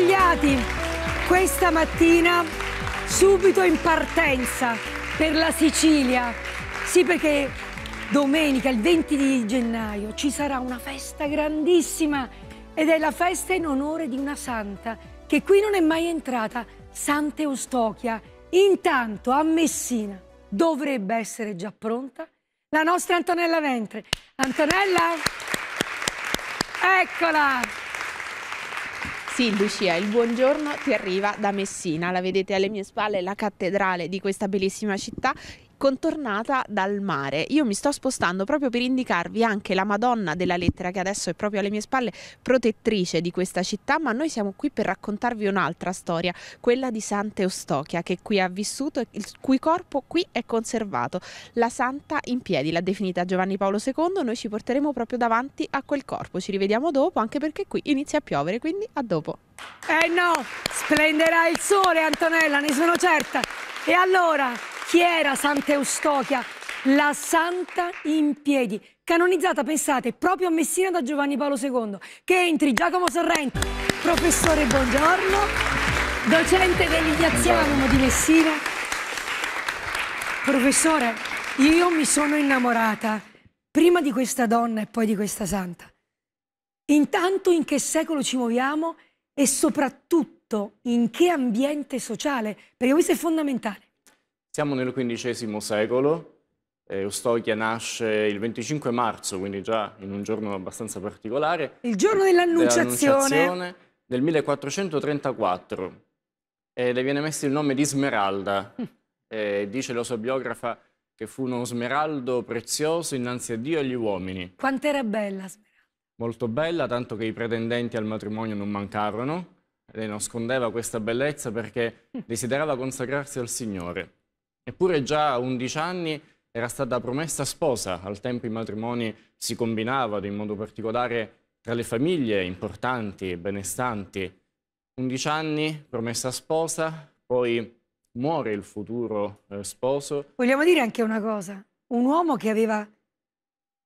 svegliati questa mattina subito in partenza per la Sicilia. Sì, perché domenica, il 20 di gennaio, ci sarà una festa grandissima ed è la festa in onore di una santa che qui non è mai entrata, Santa Eustochia. Intanto a Messina dovrebbe essere già pronta la nostra Antonella Ventre. Antonella, eccola! Sì, Lucia, il buongiorno ti arriva da Messina, la vedete alle mie spalle, la cattedrale di questa bellissima città contornata dal mare. Io mi sto spostando proprio per indicarvi anche la Madonna della Lettera che adesso è proprio alle mie spalle, protettrice di questa città, ma noi siamo qui per raccontarvi un'altra storia, quella di Santa Eustochia che qui ha vissuto e il cui corpo qui è conservato. La Santa in piedi, l'ha definita Giovanni Paolo II, noi ci porteremo proprio davanti a quel corpo. Ci rivediamo dopo anche perché qui inizia a piovere, quindi a dopo. Eh no, splenderà il sole Antonella, ne sono certa. E allora chi era Santa Eustochia? La Santa in piedi, canonizzata, pensate, proprio a Messina da Giovanni Paolo II. Che entri Giacomo Sorrenti, professore Buongiorno, docente dell'Ignazzianum di Messina. Professore, io mi sono innamorata prima di questa donna e poi di questa santa. Intanto in che secolo ci muoviamo e soprattutto in che ambiente sociale, perché questo è fondamentale. Siamo nel XV secolo, eh, Eustochia nasce il 25 marzo, quindi già in un giorno abbastanza particolare. Il giorno dell'annunciazione. del 1434. E le viene messo il nome di Smeralda. Mm. E eh, dice la sua biografa che fu uno smeraldo prezioso innanzi a Dio e agli uomini. Quant'era bella Smeralda? Molto bella, tanto che i pretendenti al matrimonio non mancarono. Lei nascondeva questa bellezza perché mm. desiderava consacrarsi al Signore. Eppure già a 11 anni era stata promessa sposa, al tempo i matrimoni si combinavano in modo particolare tra le famiglie importanti benestanti. 11 anni, promessa sposa, poi muore il futuro eh, sposo. Vogliamo dire anche una cosa, un uomo che aveva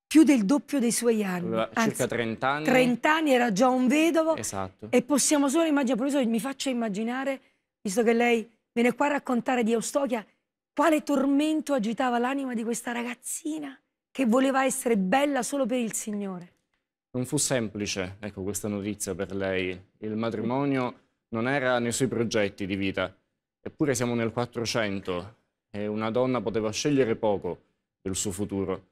più del doppio dei suoi anni. Aveva Anzi, circa 30 anni. 30 anni era già un vedovo. Esatto. E possiamo solo immaginare, professore, mi faccia immaginare, visto che lei viene qua a raccontare di Eustochia, quale tormento agitava l'anima di questa ragazzina che voleva essere bella solo per il Signore? Non fu semplice, ecco, questa notizia per lei. Il matrimonio non era nei suoi progetti di vita. Eppure siamo nel 400 e una donna poteva scegliere poco del suo futuro.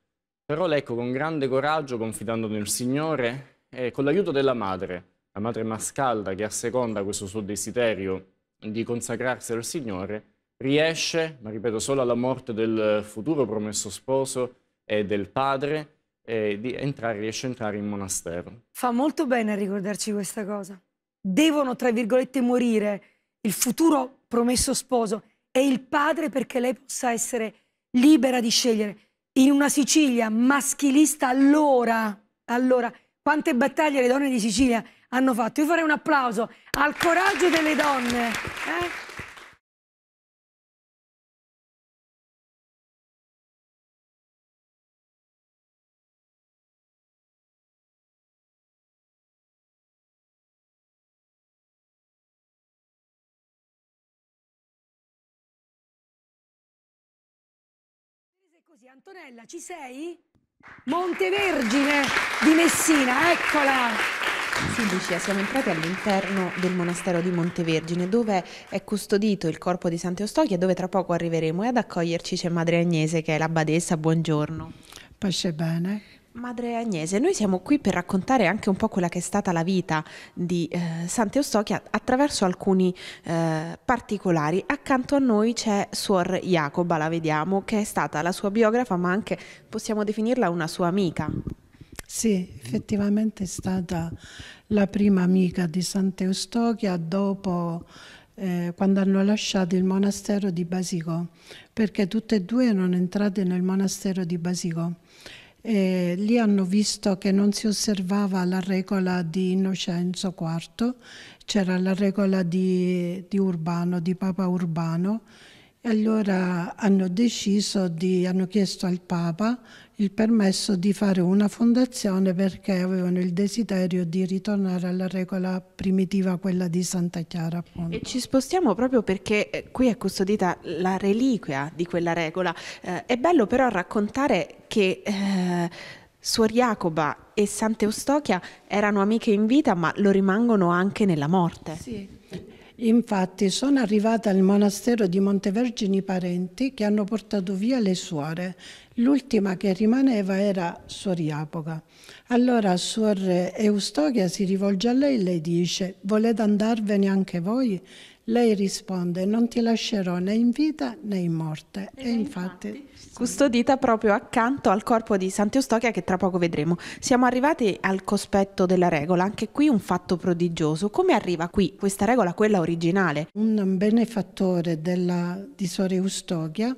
Però l'ecco con grande coraggio, confidando nel Signore e con l'aiuto della madre, la madre Mascalda che asseconda questo suo desiderio di consacrarsi al Signore, riesce, ma ripeto solo alla morte del eh, futuro promesso sposo e del padre, e eh, di entrare, riesce a entrare in monastero. Fa molto bene a ricordarci questa cosa. Devono, tra virgolette, morire il futuro promesso sposo e il padre perché lei possa essere libera di scegliere. In una Sicilia maschilista allora, allora, quante battaglie le donne di Sicilia hanno fatto. Io farei un applauso al coraggio delle donne. Eh? Così, Antonella, ci sei? Montevergine di Messina, eccola! Sì, Lucia, siamo entrati all'interno del monastero di Montevergine, dove è custodito il corpo di Sant'Eustochia, dove tra poco arriveremo e ad accoglierci c'è Madre Agnese, che è la badessa. Buongiorno. Pace bene. Madre Agnese, noi siamo qui per raccontare anche un po' quella che è stata la vita di eh, Sant'Eustachia attraverso alcuni eh, particolari. Accanto a noi c'è Suor Jacoba, la vediamo, che è stata la sua biografa, ma anche possiamo definirla una sua amica. Sì, effettivamente è stata la prima amica di Sant'Eustochia dopo eh, quando hanno lasciato il monastero di Basico, perché tutte e due erano entrate nel monastero di Basico e lì hanno visto che non si osservava la regola di Innocenzo IV, c'era la regola di, di Urbano, di Papa Urbano, e allora hanno deciso di, hanno chiesto al Papa il permesso di fare una fondazione perché avevano il desiderio di ritornare alla regola primitiva, quella di Santa Chiara. Appunto. E ci spostiamo proprio perché eh, qui è custodita la reliquia di quella regola. Eh, è bello però raccontare che eh, Suor Jacoba e Sant'Eustochia erano amiche in vita, ma lo rimangono anche nella morte. Sì. Infatti sono arrivata al monastero di Montevergini parenti che hanno portato via le suore. L'ultima che rimaneva era Suor Iapoca. Allora Suor Eustochia si rivolge a lei e le dice «Volete andarvene anche voi?» Lei risponde, non ti lascerò né in vita né in morte. E, e infatti... infatti... Custodita proprio accanto al corpo di Sant'Eustochia che tra poco vedremo. Siamo arrivati al cospetto della regola, anche qui un fatto prodigioso. Come arriva qui questa regola, quella originale? Un benefattore della, di Sore Eustochia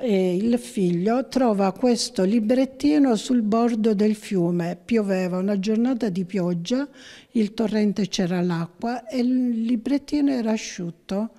e il figlio trova questo librettino sul bordo del fiume. Pioveva una giornata di pioggia, il torrente c'era l'acqua e il librettino era asciutto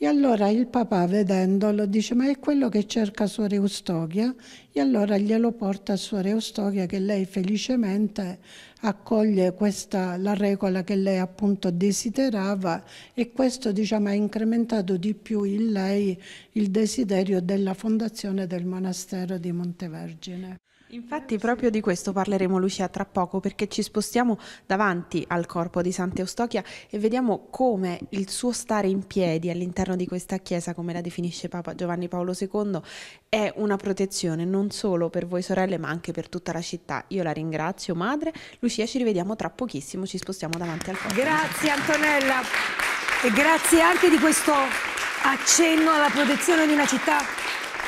e allora il papà, vedendolo, dice: Ma è quello che cerca Suor Eustochia? E allora glielo porta a Suor Eustochia, che lei felicemente accoglie questa, la regola che lei appunto desiderava, e questo diciamo, ha incrementato di più in lei il desiderio della fondazione del monastero di Montevergine. Infatti proprio di questo parleremo Lucia tra poco perché ci spostiamo davanti al corpo di Sant'Eustochia e vediamo come il suo stare in piedi all'interno di questa chiesa, come la definisce Papa Giovanni Paolo II, è una protezione non solo per voi sorelle ma anche per tutta la città. Io la ringrazio madre, Lucia ci rivediamo tra pochissimo, ci spostiamo davanti al corpo. Grazie Antonella e grazie anche di questo accenno alla protezione di una città.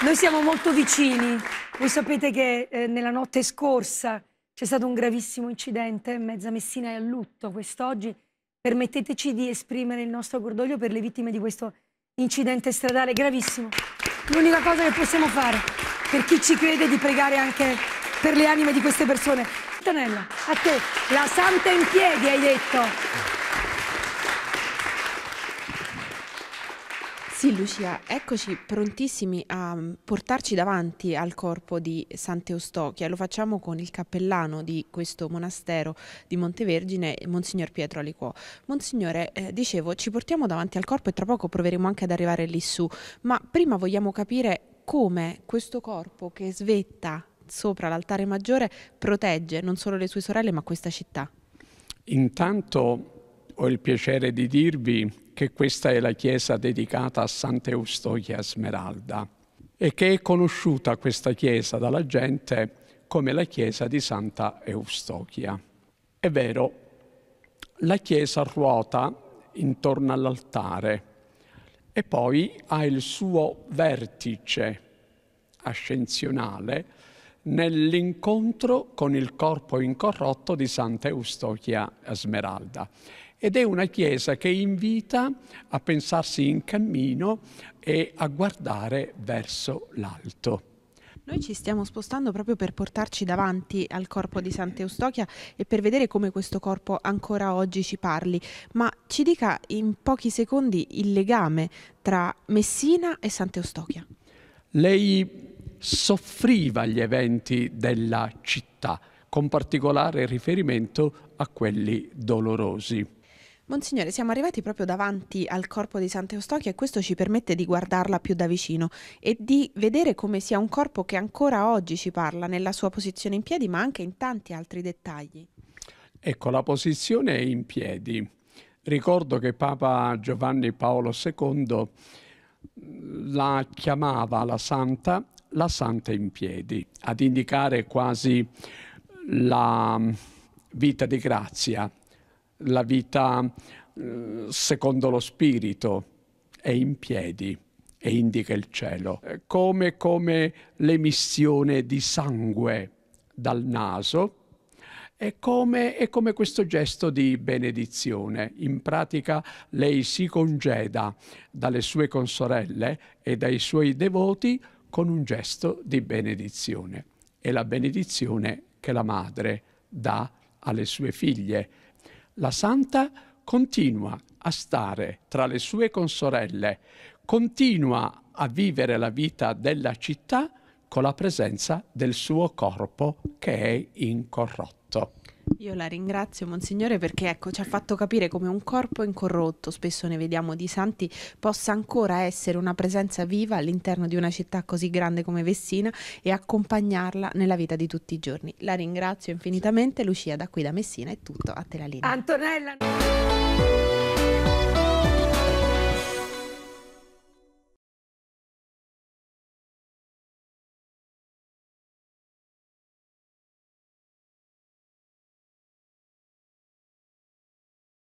Noi siamo molto vicini voi sapete che eh, nella notte scorsa c'è stato un gravissimo incidente, mezza Messina è a lutto quest'oggi. Permetteteci di esprimere il nostro cordoglio per le vittime di questo incidente stradale gravissimo. L'unica cosa che possiamo fare per chi ci crede è di pregare anche per le anime di queste persone. Antonella, a te, la santa in piedi hai detto. Sì, Lucia, eccoci prontissimi a mm, portarci davanti al corpo di Sant'Eustochia. Lo facciamo con il cappellano di questo monastero di Montevergine, Monsignor Pietro Aliquò. Monsignore, eh, dicevo, ci portiamo davanti al corpo e tra poco proveremo anche ad arrivare lì su, ma prima vogliamo capire come questo corpo che svetta sopra l'altare maggiore protegge non solo le sue sorelle ma questa città. Intanto ho il piacere di dirvi che questa è la chiesa dedicata a Sant'Eustochia Smeralda e che è conosciuta questa chiesa dalla gente come la chiesa di Santa Eustochia. È vero, la chiesa ruota intorno all'altare e poi ha il suo vertice ascensionale nell'incontro con il corpo incorrotto di Santa Eustochia Smeralda ed è una chiesa che invita a pensarsi in cammino e a guardare verso l'alto. Noi ci stiamo spostando proprio per portarci davanti al corpo di Sant'Eustochia e per vedere come questo corpo ancora oggi ci parli, ma ci dica in pochi secondi il legame tra Messina e Sant'Eustochia. Lei soffriva gli eventi della città, con particolare riferimento a quelli dolorosi. Monsignore, siamo arrivati proprio davanti al corpo di Sant'Eustochia e questo ci permette di guardarla più da vicino e di vedere come sia un corpo che ancora oggi ci parla nella sua posizione in piedi, ma anche in tanti altri dettagli. Ecco, la posizione è in piedi. Ricordo che Papa Giovanni Paolo II mm, la chiamava la santa, la santa in piedi, ad indicare quasi la mm, vita di grazia la vita eh, secondo lo spirito è in piedi e indica il cielo, eh, come, come l'emissione di sangue dal naso e come, e come questo gesto di benedizione. In pratica lei si congeda dalle sue consorelle e dai suoi devoti con un gesto di benedizione. È la benedizione che la madre dà alle sue figlie, la santa continua a stare tra le sue consorelle, continua a vivere la vita della città con la presenza del suo corpo che è incorrotto. Io la ringrazio, Monsignore, perché ecco, ci ha fatto capire come un corpo incorrotto, spesso ne vediamo di santi, possa ancora essere una presenza viva all'interno di una città così grande come Vessina e accompagnarla nella vita di tutti i giorni. La ringrazio infinitamente, Lucia, da qui da Messina è tutto, a te la linea. Antonella!